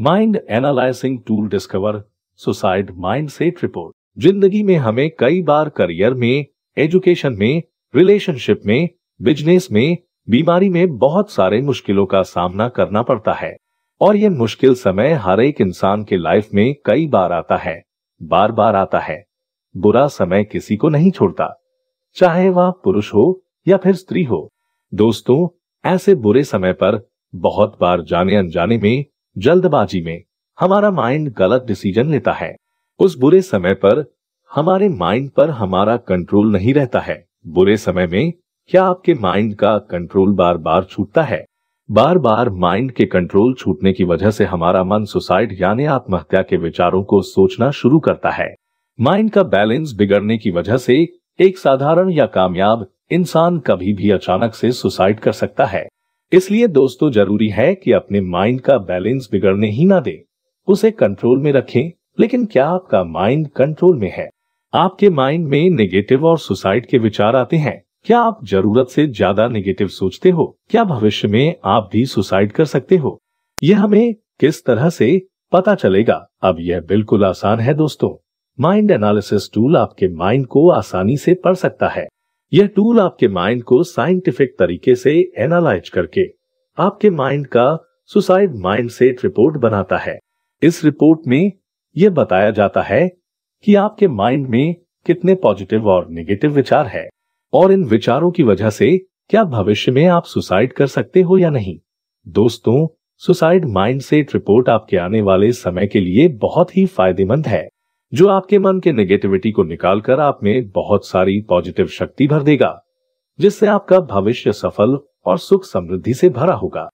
mind analysing tool discover suicide mindset report जिंदगी में हमें कई बार करियर में एजुकेशन में रिलेशनशिप में बिजनेस में बीमारी में बहुत सारे मुश्किलों का सामना करना पड़ता है और ये मुश्किल समय हर एक इंसान के लाइफ में कई बार आता है बार बार आता है बुरा समय किसी को नहीं छोड़ता चाहे वह पुरुष हो या फिर स्त्री हो दोस्तों ऐसे बुरे समय पर बहुत बार जाने अनजाने में जल्दबाजी में हमारा माइंड गलत डिसीजन लेता है उस बुरे समय पर हमारे माइंड पर हमारा कंट्रोल नहीं रहता है बुरे समय में क्या आपके माइंड का कंट्रोल बार बार छूटता है बार बार माइंड के कंट्रोल छूटने की वजह से हमारा मन सुसाइड यानी आत्महत्या के विचारों को सोचना शुरू करता है माइंड का बैलेंस बिगड़ने की वजह से एक साधारण या कामयाब इंसान कभी भी अचानक से सुसाइड कर सकता है इसलिए दोस्तों जरूरी है कि अपने माइंड का बैलेंस बिगड़ने ही ना दें उसे कंट्रोल में रखें लेकिन क्या आपका माइंड कंट्रोल में है आपके माइंड में नेगेटिव और सुसाइड के विचार आते हैं क्या आप जरूरत से ज्यादा नेगेटिव सोचते हो क्या भविष्य में आप भी सुसाइड कर सकते हो यह हमें किस तरह से पता चलेगा अब यह बिल्कुल आसान है दोस्तों माइंड एनालिसिस टूल आपके माइंड को आसानी से पढ़ सकता है यह टूल आपके माइंड को साइंटिफिक तरीके से एनालाइज करके आपके माइंड का सुसाइड माइंड सेट रिपोर्ट बनाता है इस रिपोर्ट में यह बताया जाता है कि आपके माइंड में कितने पॉजिटिव और निगेटिव विचार है और इन विचारों की वजह से क्या भविष्य में आप सुसाइड कर सकते हो या नहीं दोस्तों सुसाइड माइंडसेट रिपोर्ट आपके आने वाले समय के लिए बहुत ही फायदेमंद है जो आपके मन के नेगेटिविटी को निकालकर आप में बहुत सारी पॉजिटिव शक्ति भर देगा जिससे आपका भविष्य सफल और सुख समृद्धि से भरा होगा